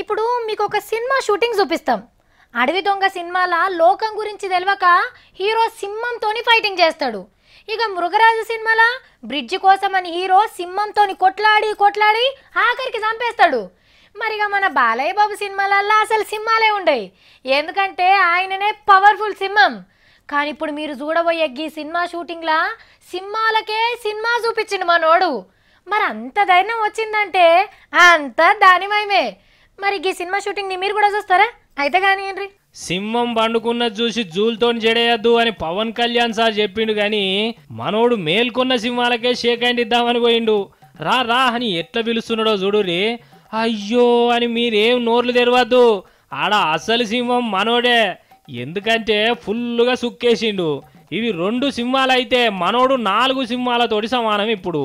ఇప్పుడు మీకు ఒక సినిమా షూటింగ్ చూపిస్తాం అడవి దొంగ సినిమాల లోకం గురించి తెలియక హీరో సింహంతోని ఫైటింగ్ చేస్తాడు ఇక మృగరాజు సినిమాల బ్రిడ్జ్ కోసం అని హీరో సింహంతోని కొట్లాడి కొట్లాడి ఆఖరికి చంపేస్తాడు మరిగా మన బాలయ్య బాబు సినిమాలల్లో అసలు సింహాలే ఉండయి ఎందుకంటే ఆయననే పవర్ఫుల్ సింహం కానీ ఇప్పుడు మీరు చూడబోయే ఈ సినిమా షూటింగ్లా సింహాలకే సినిమా చూపించింది మనోడు మరి అంత ధైర్యం వచ్చిందంటే అంత దానిమయమే మరి ఈ సినిమా షూటింగ్ని మీరు కూడా చూస్తారా అయితే కానీ ఏంటి సింహం పండుకున్నది చూసి జూల్తో జడేయద్దు అని పవన్ కళ్యాణ్ సార్ చెప్పిండు కానీ మనోడు మేల్కొన్న సింహాలకే షేక్ హ్యాండ్ ఇద్దామని పోయిండు రా రా అని ఎట్లా పిలుస్తున్నాడో చూడురి అయ్యో అని మీరేం నోర్లు తెరవద్దు ఆడ అసలు సింహం మనోడే ఎందుకంటే ఫుల్గా సుక్కేసిండు ఇవి రెండు సింహాలు అయితే మనోడు నాలుగు సింహాలతోటి సమానం ఇప్పుడు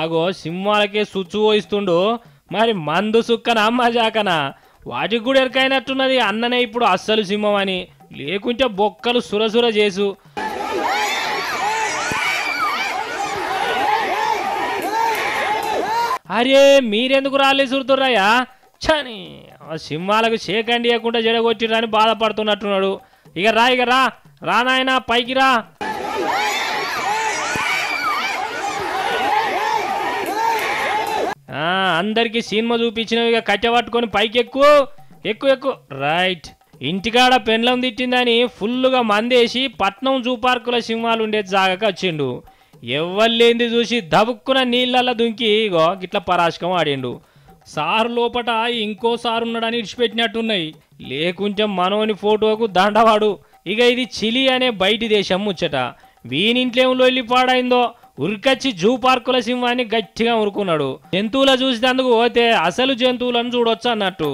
అగో సింహాలకే సుచ్చు ఇస్తుండు మరి మందు సుక్కన అమ్మ జాకన వాటికి కూడా ఎరకైనట్టున్నది అన్ననే ఇప్పుడు అస్సలు సింహం అని లేకుంటే బొక్కలు సురసుర చేసు అరే మీరెందుకు రాలే సురుతుర్రాయా చని సింహాలకు చేకండి ఇవ్వకుండా జడగొచ్చిర్రని బాధపడుతున్నట్టున్నాడు ఇక రా ఇక రా రానాయన పైకి రా అందరికీ సినిమా చూపించినవి ఇక కట్టె పట్టుకొని పైకి ఎక్కువ ఎక్కువ ఎక్కువ రైట్ ఇంటికాడ పెండ్లం తిట్టిందని ఫుల్గా మందేసి పట్నం జూ సినిమాలు ఉండే జాగాకి వచ్చిండు ఎవ్వలేంది చూసి దబుక్కున నీళ్ళల్లో దుంకి ఇగో గిట్ల పరాశకం ఆడిండు సారు లోపట ఇంకో సారు ఉన్నాడని ఇడిచిపెట్టినట్టున్నాయి లేకుంటే మనోని ఫోటోకు దండవాడు ఇక ఇది చిలి అనే బయటి దేశం ముచ్చట వీనింట్లో వెళ్ళి పాడైందో ఉరికచ్చి జూ పార్కుల సింహాన్ని గట్టిగా ఉరుకున్నాడు జంతువుల చూసినందుకు పోతే అసలు జంతువులను చూడొచ్చు అన్నట్టు